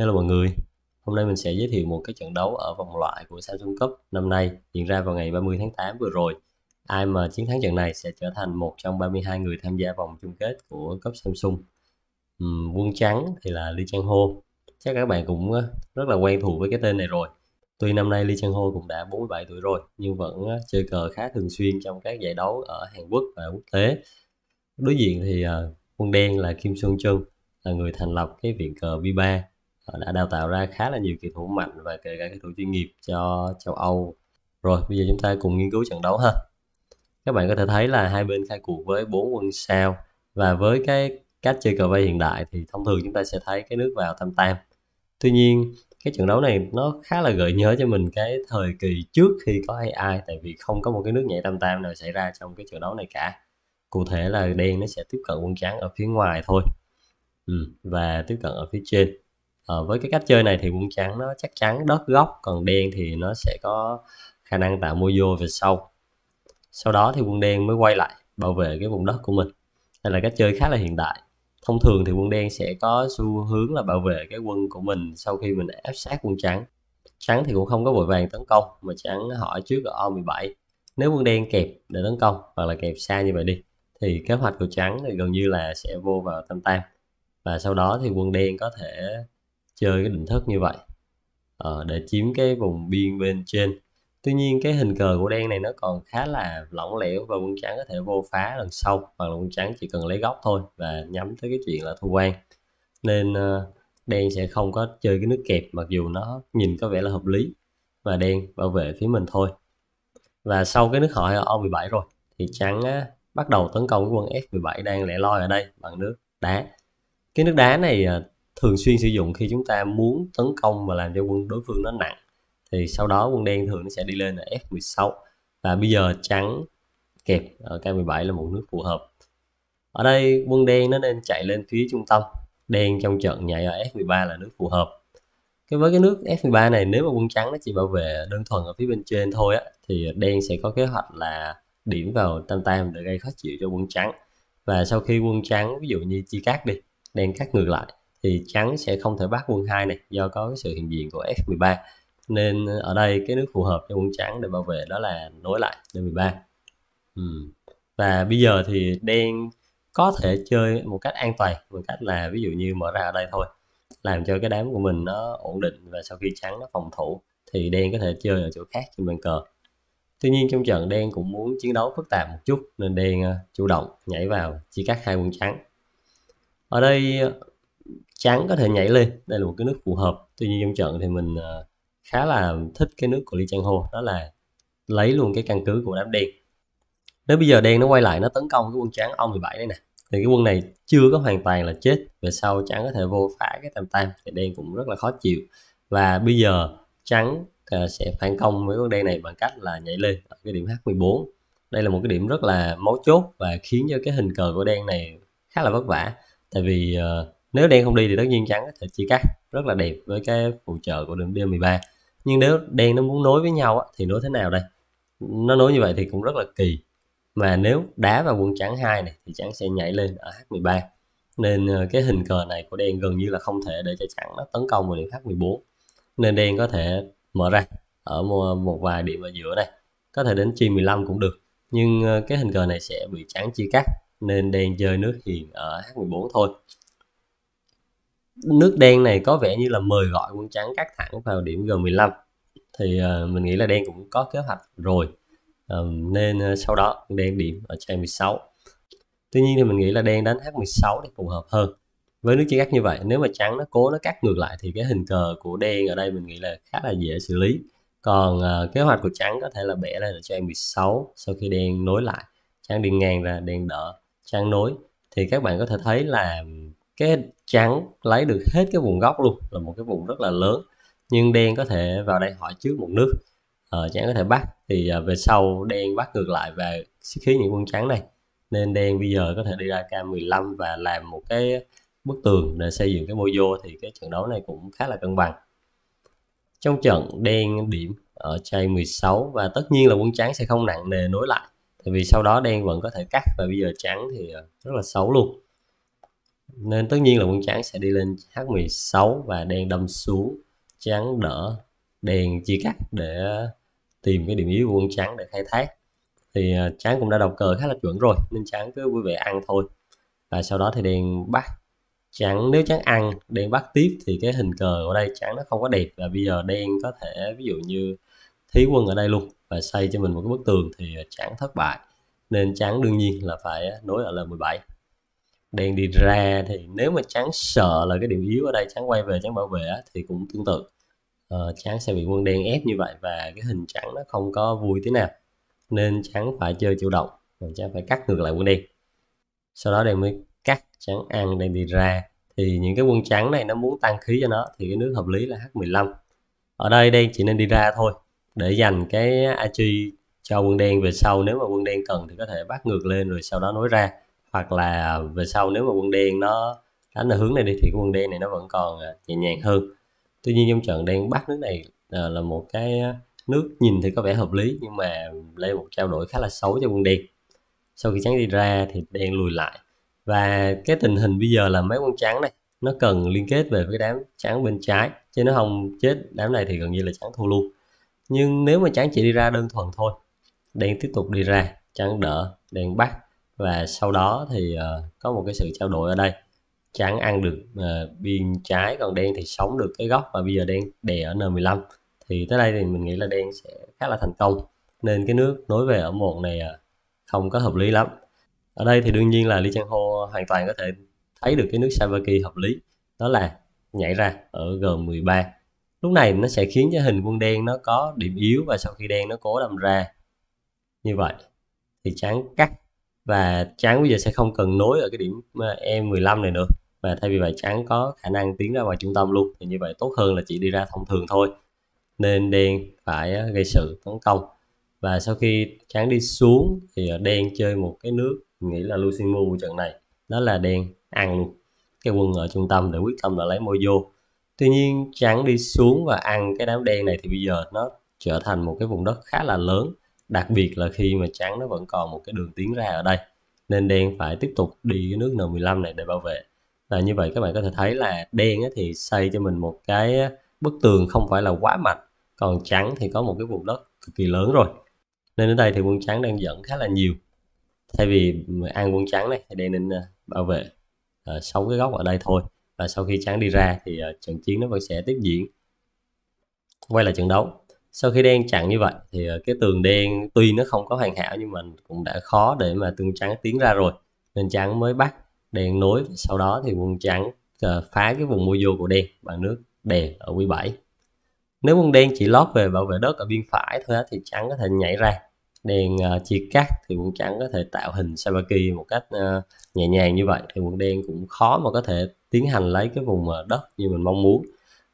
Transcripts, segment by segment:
Hello mọi người, hôm nay mình sẽ giới thiệu một cái trận đấu ở vòng loại của Samsung Cup năm nay diễn ra vào ngày 30 tháng 8 vừa rồi. Ai mà chiến thắng trận này sẽ trở thành một trong 32 người tham gia vòng chung kết của Cup Samsung. Uhm, quân trắng thì là Lee Chang Ho, chắc các bạn cũng ờ, rất là quen thuộc với cái tên này rồi. Tuy năm nay Lee Chang Ho cũng đã 47 tuổi rồi nhưng vẫn ờ, chơi cờ khá thường xuyên trong các giải đấu ở Hàn Quốc và quốc tế. Đối diện thì ờ, quân đen là Kim Sung Chung, là người thành lập cái viện cờ B3 đã đào tạo ra khá là nhiều kỳ thủ mạnh và kể cả kỳ thủ chuyên nghiệp cho châu Âu rồi bây giờ chúng ta cùng nghiên cứu trận đấu ha các bạn có thể thấy là hai bên khai cuộc với bốn quân sao và với cái cách chơi cờ vây hiện đại thì thông thường chúng ta sẽ thấy cái nước vào tam tam tuy nhiên cái trận đấu này nó khá là gợi nhớ cho mình cái thời kỳ trước khi có AI tại vì không có một cái nước nhảy tam tam nào xảy ra trong cái trận đấu này cả cụ thể là đen nó sẽ tiếp cận quân trắng ở phía ngoài thôi ừ, và tiếp cận ở phía trên à, với cái cách chơi này thì quân trắng nó chắc chắn đớt góc còn đen thì nó sẽ có khả năng tạo mua vô về sau sau đó thì quân đen mới quay lại bảo vệ cái vùng đất của mình đây là cách chơi khá là hiện đại thông thường thì quân đen sẽ có xu hướng là bảo vệ cái quân của mình sau khi mình ép sát quân trắng trắng thì cũng không có vội vàng tấn công mà trắng hỏi trước ở O17 nếu quân đen kẹp để tấn công hoặc là kẹp xa như vậy đi thì kế hoạch của trắng thì gần như là sẽ vô vào tam tam và sau đó thì quân đen có thể chơi cái định thức như vậy uh, để chiếm cái vùng biên bên trên tuy nhiên cái hình cờ của đen này nó còn khá là lỏng lẻo và quân trắng có thể vô phá lần sau hoặc quân trắng chỉ cần lấy góc thôi và nhắm tới cái chuyện là thu quan nên uh, đen sẽ không có chơi cái nước kẹp mặc dù nó nhìn có vẻ là hợp lý và đen bảo vệ phía mình thôi và sau cái nước hỏi ở O17 rồi thì trắng á, bắt đầu tấn công quân F17 đang lẻ loi ở đây bằng nước đá cái nước đá này ờ, thường xuyên sử dụng khi chúng ta muốn tấn công và làm cho quân đối phương nó nặng thì sau đó quân đen thường nó sẽ đi lên là F16 và bây giờ trắng kẹp ở K17 là một nước phù hợp ở đây quân đen nó nên chạy lên phía trung tâm đen trong trận nhảy ở F13 là nước phù hợp cái với cái nước F13 này nếu mà quân trắng nó chỉ bảo vệ đơn thuần ở phía bên trên thôi á thì đen sẽ có kế hoạch là điểm vào tam tam để gây khó chịu cho quân trắng và sau khi quân trắng ví dụ như chi cắt đi đen cắt ngược lại thì trắng sẽ không thể bắt quân 2 này do có sự hiện diện của F13 nên ở đây cái nước phù hợp cho quân trắng để bảo vệ đó là nối lại D13 ừ. và bây giờ thì đen có thể chơi một cách an toàn bằng cách là ví dụ như mở ra ở đây thôi làm cho cái đám của mình nó ổn định và sau khi trắng nó phòng thủ thì đen có thể chơi ở chỗ khác trên bàn cờ tuy nhiên trong trận đen cũng muốn chiến đấu phức tạp một chút nên đen ờ, chủ động nhảy vào chỉ cắt hai quân trắng ở đây trắng có thể nhảy lên đây là một cái nước phù hợp tuy nhiên trong trận thì mình ờ, khá là thích cái nước của ly chang ho đó là lấy luôn cái căn cứ của đám đen nếu bây giờ đen nó quay lại nó tấn công cái quân trắng ông 17 đây nè thì cái quân này chưa có hoàn toàn là chết về sau trắng có thể vô phá cái tam tam thì đen cũng rất là khó chịu và bây giờ trắng ờ, sẽ phản công với con đen này bằng cách là nhảy lên ở cái điểm H14 đây là một cái điểm rất là máu chốt và khiến cho cái hình cờ của đen này khá là vất vả tại vì uh, nếu đen không đi thì tất nhiên trắng có thể chia cắt rất là đẹp với cái phụ trợ của đường D13 nhưng nếu đen nó muốn nối với nhau thì nối thế nào đây nó nối như vậy thì cũng rất là kỳ mà nếu đá vào quân trắng hai này thì trắng sẽ nhảy lên ở H13 nên ờ, cái hình cờ này của đen gần như là không thể để cho trắng nó tấn công vào điểm H14 nên đen có thể mở ra ở một vài điểm ở giữa này có thể đến chi 15 cũng được nhưng ờ, cái hình cờ này sẽ bị trắng chia cắt nên đen chơi nước hiền ở H14 thôi nước đen này có vẻ như là mời gọi quân trắng cắt thẳng vào điểm G15 thì uh, mình nghĩ là đen cũng có kế hoạch rồi um, nên uh, sau đó đen điểm ở trang 16 tuy nhiên thì mình nghĩ là đen đánh h16 thì phù hợp hơn với nước chia cắt như vậy nếu mà trắng nó cố nó cắt ngược lại thì cái hình cờ của đen ở đây mình nghĩ là khá là dễ xử lý còn uh, kế hoạch của trắng có thể là bẻ lên ở trang 16 sau khi đen nối lại trắng đi ngang ra đen đỡ trắng nối thì các bạn có thể thấy là cái chắn lấy được hết cái vùng góc luôn là một cái vùng rất là lớn nhưng đen có thể vào đây hỏi trước một nước à, ờ, trắng có thể bắt thì ờ, về sau đen bắt ngược lại và khí những quân trắng này nên đen bây giờ có thể đi ra K15 và làm một cái bức tường để xây dựng cái mô vô thì cái trận đấu này cũng khá là cân bằng trong trận đen điểm ở chai 16 và tất nhiên là quân trắng sẽ không nặng nề nối lại tại vì sau đó đen vẫn có thể cắt và bây giờ trắng thì ờ, rất là xấu luôn nên tất nhiên là quân trắng sẽ đi lên H16 và đen đâm xuống trắng đỡ đèn chia cắt để tìm cái điểm yếu của quân trắng để khai thác thì à, trắng cũng đã đọc cờ khá là chuẩn rồi nên trắng cứ vui vẻ ăn thôi và sau đó thì đèn bắt trắng nếu trắng ăn đen bắt tiếp thì cái hình cờ ở đây trắng nó không có đẹp và bây giờ đen có thể ví dụ như thí quân ở đây luôn và xây cho mình một cái bức tường thì à, trắng thất bại nên trắng đương nhiên là phải à, nối ở l 17 đang đi ra thì nếu mà trắng sợ là cái điểm yếu ở đây trắng quay về trắng bảo vệ thì cũng tương tự uh, ờ, chán sẽ bị quân đen ép như vậy và cái hình trắng nó không có vui thế nào nên trắng phải chơi chủ động mình chán phải cắt ngược lại quân đen sau đó đen mới cắt trắng ăn đang đi ra thì những cái quân trắng này nó muốn tăng khí cho nó thì cái nước hợp lý là H15 ở đây đen chỉ nên đi ra thôi để dành cái Achi cho quân đen về sau nếu mà quân đen cần thì có thể bắt ngược lên rồi sau đó nối ra hoặc là về sau nếu mà quân đen nó đánh là hướng này đi thì quân đen này nó vẫn còn à, nhẹ nhàng hơn tuy nhiên trong trận đen bắt nước này à, là một cái nước nhìn thì có vẻ hợp lý nhưng mà lấy một trao đổi khá là xấu cho quân đen sau khi trắng đi ra thì đen lùi lại và cái tình hình bây giờ là mấy con trắng này nó cần liên kết về với đám trắng bên trái chứ nó không chết đám này thì gần như là trắng thua luôn nhưng nếu mà trắng chỉ đi ra đơn thuần thôi đen tiếp tục đi ra trắng đỡ đen bắt và sau đó thì uh, có một cái sự trao đổi ở đây trắng ăn được uh, biên trái còn đen thì sống được cái góc và bây giờ đen đè ở N15 thì tới đây thì mình nghĩ là đen sẽ khá là thành công nên cái nước nối về ở một này ờ, không có hợp lý lắm ở đây thì đương nhiên là Lee trang Ho hoàn toàn có thể thấy được cái nước Savaki hợp lý đó là nhảy ra ở G13 lúc này nó sẽ khiến cho hình quân đen nó có điểm yếu và sau khi đen nó cố đâm ra như vậy thì trắng cắt và trắng bây giờ sẽ không cần nối ở cái điểm ờ, E15 này nữa và thay vì vậy trắng có khả năng tiến ra ngoài trung tâm luôn thì như vậy tốt hơn là chỉ đi ra thông thường thôi nên đen phải ờ, gây sự tấn công và sau khi trắng đi xuống thì ờ, đen chơi một cái nước nghĩ là lucy mua trận này đó là đen ăn luôn cái quân ở trung tâm để quyết tâm là lấy môi vô tuy nhiên trắng đi xuống và ăn cái đám đen này thì bây giờ nó trở thành một cái vùng đất khá là lớn đặc biệt là khi mà trắng nó vẫn còn một cái đường tiến ra ở đây nên đen phải tiếp tục đi cái nước N15 này để bảo vệ và như vậy các bạn có thể thấy là đen thì xây cho mình một cái bức tường không phải là quá mạnh còn trắng thì có một cái vùng đất cực kỳ lớn rồi nên ở đây thì quân trắng đang dẫn khá là nhiều thay vì ăn quân trắng này thì đen nên à, bảo vệ à, sống cái góc ở đây thôi và sau khi trắng đi ra thì à, trận chiến nó vẫn sẽ tiếp diễn quay lại trận đấu sau khi đen chặn như vậy thì ờ, cái tường đen tuy nó không có hoàn hảo nhưng mà cũng đã khó để mà tường trắng tiến ra rồi nên trắng mới bắt đen nối sau đó thì quân trắng ờ, phá cái vùng mua vô của đen bằng nước đèn ở quy 7 nếu quân đen chỉ lót về bảo vệ đất ở biên phải thôi thì trắng có thể nhảy ra đèn uh, chia cắt thì quân trắng có thể tạo hình sabaki một cách nhẹ nhàng như vậy thì quân đen cũng khó mà có thể tiến hành lấy cái vùng đất như mình mong muốn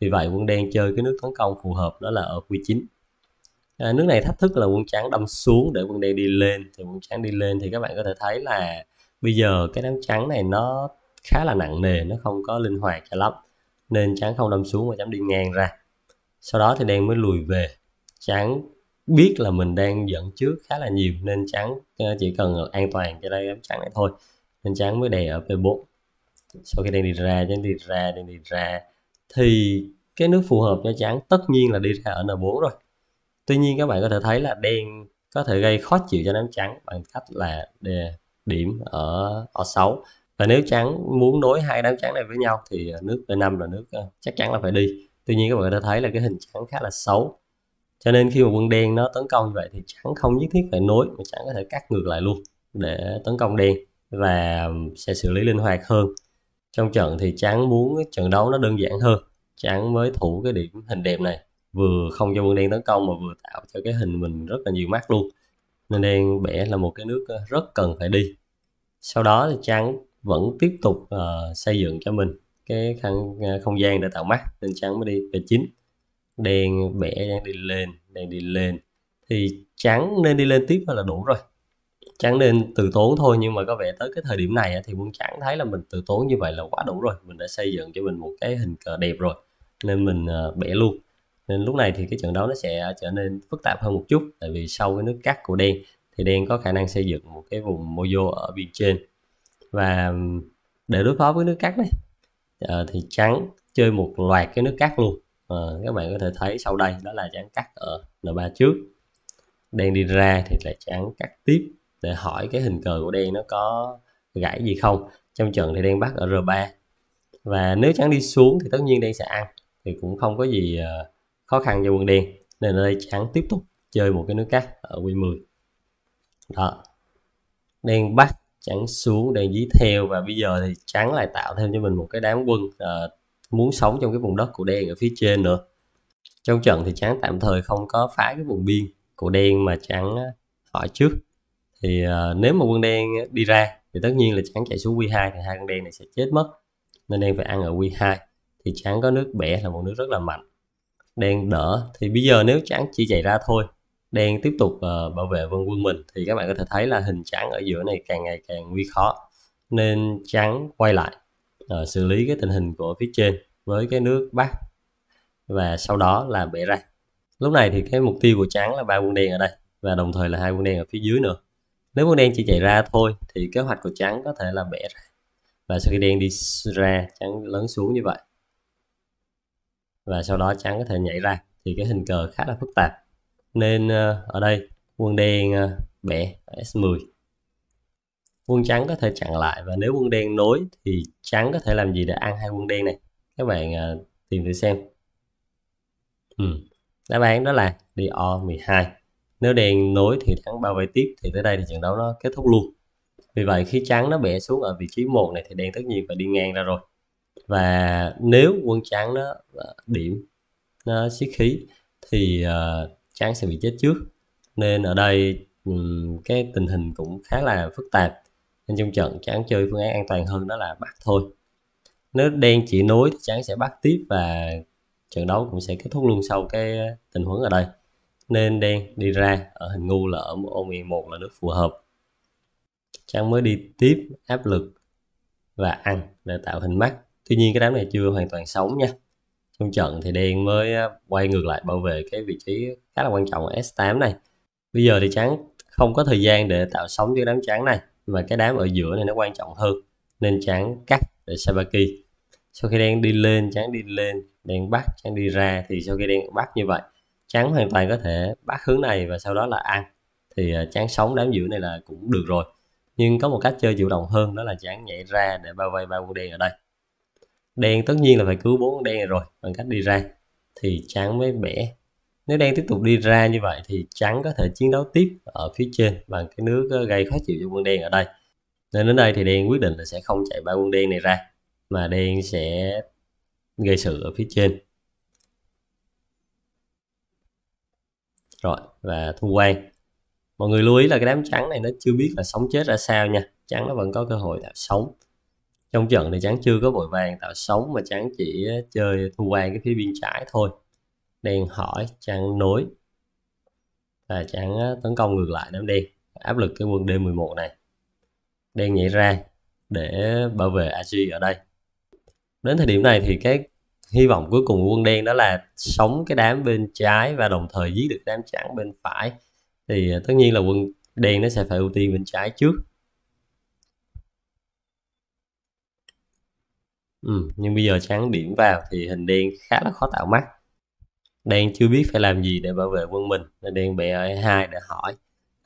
vì vậy quân đen chơi cái nước tấn công phù hợp đó là ở quy 9 à, nước này thách thức là quân trắng đâm xuống để quân đen đi lên thì quân trắng đi lên thì các bạn có thể thấy là bây giờ cái đám trắng này nó khá là nặng nề nó không có linh hoạt cho lắm nên trắng không đâm xuống mà trắng đi ngang ra sau đó thì đen mới lùi về trắng biết là mình đang dẫn trước khá là nhiều nên trắng ờ, chỉ cần an toàn cho đây đám trắng này thôi nên trắng mới đè ở p 4 sau khi đen đi ra trắng đi ra đen đi ra thì cái nước phù hợp cho trắng tất nhiên là đi ra ở N4 rồi tuy nhiên các bạn có thể thấy là đen có thể gây khó chịu cho nám trắng bằng cách là đề điểm ở O6 và nếu trắng muốn nối hai đám trắng này với nhau thì nước P5 là nước ờ, chắc chắn là phải đi tuy nhiên các bạn có thể thấy là cái hình trắng khá là xấu cho nên khi mà quân đen nó tấn công như vậy thì trắng không nhất thiết phải nối mà trắng có thể cắt ngược lại luôn để tấn công đen và sẽ xử lý linh hoạt hơn trong trận thì chán muốn trận đấu nó đơn giản hơn chán mới thủ cái điểm hình đẹp này vừa không cho quân đen tấn công mà vừa tạo cho cái hình mình rất là nhiều mắt luôn nên đen bẻ là một cái nước ờ, rất cần phải đi sau đó thì trắng vẫn tiếp tục uh, xây dựng cho mình cái khăn, ờ, không gian để tạo mắt nên trắng mới đi về chính. đen bẻ đang đi lên đang đi lên thì trắng nên đi lên tiếp là đủ rồi chẳng nên từ tốn thôi nhưng mà có vẻ tới cái thời điểm này thì quân chán thấy là mình từ tốn như vậy là quá đủ rồi mình đã xây dựng cho mình một cái hình cờ đẹp rồi nên mình ờ, bẻ luôn nên lúc này thì cái trận đấu nó sẽ trở nên phức tạp hơn một chút tại vì sau cái nước cắt của đen thì đen có khả năng xây dựng một cái vùng mojo ở bên trên và để đối phó với nước cắt này ờ, thì trắng chơi một loạt cái nước cắt luôn à, các bạn có thể thấy sau đây đó là trắng cắt ở n3 trước đen đi ra thì lại trắng cắt tiếp để hỏi cái hình cờ của đen nó có gãy gì không trong trận thì đen bắt ở R3 và nếu trắng đi xuống thì tất nhiên đen sẽ ăn thì cũng không có gì ờ, khó khăn cho quân đen nên ở đây trắng tiếp tục chơi một cái nước cắt ở Q10 đó đen bắt trắng xuống đen dí theo và bây giờ thì trắng lại tạo thêm cho mình một cái đám quân à, muốn sống trong cái vùng đất của đen ở phía trên nữa trong trận thì trắng tạm thời không có phá cái vùng biên của đen mà trắng ờ, hỏi trước thì uh, nếu mà quân đen đi ra thì tất nhiên là trắng chạy xuống Q2 thì hai con đen này sẽ chết mất nên đen phải ăn ở Q2 thì trắng có nước bẻ là một nước rất là mạnh đen đỡ thì bây giờ nếu trắng chỉ chạy ra thôi đen tiếp tục uh, bảo vệ vân quân mình thì các bạn có thể thấy là hình trắng ở giữa này càng ngày càng nguy khó nên trắng quay lại uh, xử lý cái tình hình của phía trên với cái nước bắc và sau đó là bẻ ra lúc này thì cái mục tiêu của trắng là ba quân đen ở đây và đồng thời là hai quân đen ở phía dưới nữa nếu con đen chỉ chạy ra thôi thì kế hoạch của trắng có thể là bẻ ra và sau khi đen đi ra trắng lớn xuống như vậy và sau đó trắng có thể nhảy ra thì cái hình cờ khá là phức tạp nên ờ, ở đây quân đen ờ, bẻ S10 quân trắng có thể chặn lại và nếu quân đen nối thì trắng có thể làm gì để ăn hai quân đen này các bạn ờ, tìm thử xem ừ. đáp án đó là đi O12 nếu đen nối thì thắng bao vây tiếp thì tới đây thì trận đấu nó kết thúc luôn vì vậy khi trắng nó bẻ xuống ở vị trí một này thì đen tất nhiên phải đi ngang ra rồi và nếu quân trắng nó à, điểm nó siết khí thì uh, trắng sẽ bị chết trước nên ở đây um, cái tình hình cũng khá là phức tạp nên trong trận trắng chơi phương án an toàn hơn đó là bắt thôi nếu đen chỉ nối thì trắng sẽ bắt tiếp và trận đấu cũng sẽ kết thúc luôn sau cái tình huống ở đây nên đen đi ra ở hình ngu là ở ô 11 là nước phù hợp trắng mới đi tiếp áp lực và ăn để tạo hình mắt tuy nhiên cái đám này chưa hoàn toàn sống nha trong trận thì đen mới à, quay ngược lại bảo vệ cái vị trí khá là quan trọng ở S8 này bây giờ thì trắng không có thời gian để tạo sống cho đám trắng này mà cái đám ở giữa này nó quan trọng hơn nên trắng cắt để Sabaki sau khi đen đi lên trắng đi lên đen bắt trắng đi ra thì sau khi đen bắt như vậy chán hoàn toàn có thể bắt hướng này và sau đó là ăn thì ờ, chán sống đám giữa này là cũng được rồi nhưng có một cách chơi chủ động hơn đó là chán nhảy ra để bao vây ba con đen ở đây đen tất nhiên là phải cứu bốn con đen rồi bằng cách đi ra thì chán mới bẻ nếu đen tiếp tục đi ra như vậy thì trắng có thể chiến đấu tiếp ở phía trên bằng cái nước ờ, gây khó chịu cho quân đen ở đây nên đến đây thì đen quyết định là sẽ không chạy ba quân đen này ra mà đen sẽ gây sự ở phía trên rồi và thu quang mọi người lưu ý là cái đám trắng này nó chưa biết là sống chết ra sao nha trắng nó vẫn có cơ hội tạo sống trong trận thì trắng chưa có vội vàng tạo sống mà trắng chỉ chơi thu quang cái phía bên trái thôi đen hỏi trắng nối và trắng tấn công ngược lại đám đen áp lực cái quân D11 này đen nhảy ra để bảo vệ AG ở đây đến thời điểm này thì cái hy vọng cuối cùng của quân đen đó là sống cái đám bên trái và đồng thời giết được đám trắng bên phải thì à, tất nhiên là quân đen nó sẽ phải ưu tiên bên trái trước ừ, nhưng bây giờ trắng điểm vào thì hình đen khá là khó tạo mắt đen chưa biết phải làm gì để bảo vệ quân mình nên đen bẻ ở e2 để hỏi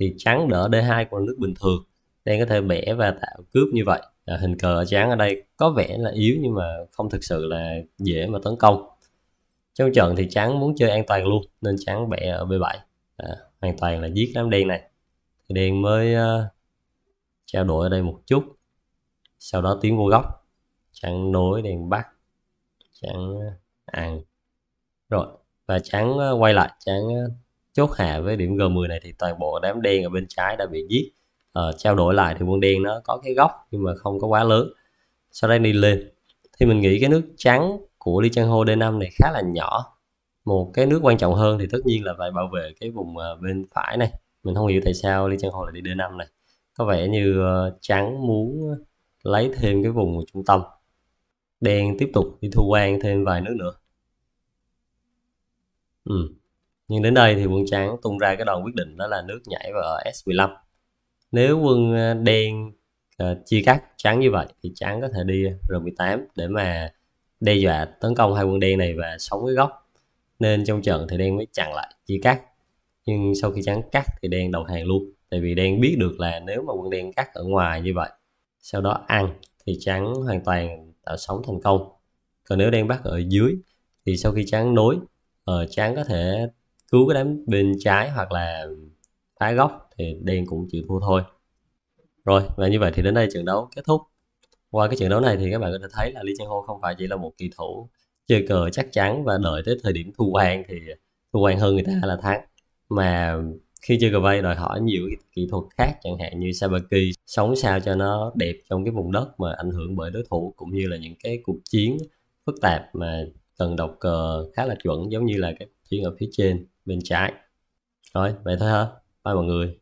thì trắng đỡ d2 con nước bình thường đang có thể bẻ và tạo cướp như vậy à, hình cờ trắng ở đây có vẻ là yếu nhưng mà không thực sự là dễ mà tấn công trong trận thì trắng muốn chơi an toàn luôn nên trắng bẻ ở b7 à, hoàn toàn là giết đám đen này đen mới uh, trao đổi ở đây một chút sau đó tiến vô góc trắng nối đèn bắt trắng ờ, ăn rồi và trắng ờ, quay lại trắng chốt hạ với điểm g10 này thì toàn bộ đám đen ở bên trái đã bị giết uh, trao đổi lại thì quân đen nó có cái góc nhưng mà không có quá lớn sau đây đi lên thì mình nghĩ cái nước trắng của Lee Chang Ho D5 này khá là nhỏ một cái nước quan trọng hơn thì tất nhiên là phải bảo vệ cái vùng ờ, bên phải này mình không hiểu tại sao Lee Chang Ho lại đi D5 này có vẻ như ờ, trắng muốn lấy thêm cái vùng trung tâm đen tiếp tục đi thu quan thêm vài nước nữa ừ. nhưng đến đây thì quân trắng tung ra cái đòn quyết định đó là nước nhảy vào S15 nếu quân à, đen uh, chia cắt trắng như vậy thì trắng có thể đi R18 để mà đe dọa tấn công hai quân đen này và sống với góc nên trong trận thì đen mới chặn lại chia cắt nhưng sau khi trắng cắt thì đen đầu hàng luôn tại vì đen biết được là nếu mà quân đen cắt ở ngoài như vậy sau đó ăn thì trắng hoàn toàn tạo sống thành công còn nếu đen bắt ở dưới thì sau khi trắng nối uh, trắng có thể cứu cái đám bên trái hoặc là tá góc thì đen cũng chịu thua thôi rồi và như vậy thì đến đây trận đấu kết thúc qua cái trận đấu này thì các bạn có thể thấy là Lee Chang Ho không phải chỉ là một kỳ thủ chơi cờ chắc chắn và đợi tới thời điểm thu quan thì thu quan hơn người ta là thắng mà khi chơi cờ vây đòi hỏi nhiều kỹ thuật khác chẳng hạn như sabaki sống sao cho nó đẹp trong cái vùng đất mà ảnh hưởng bởi đối thủ cũng như là những cái cuộc chiến phức tạp mà cần đọc cờ khá là chuẩn giống như là cái chiến ở phía trên bên trái rồi vậy thôi ha Bye mọi người.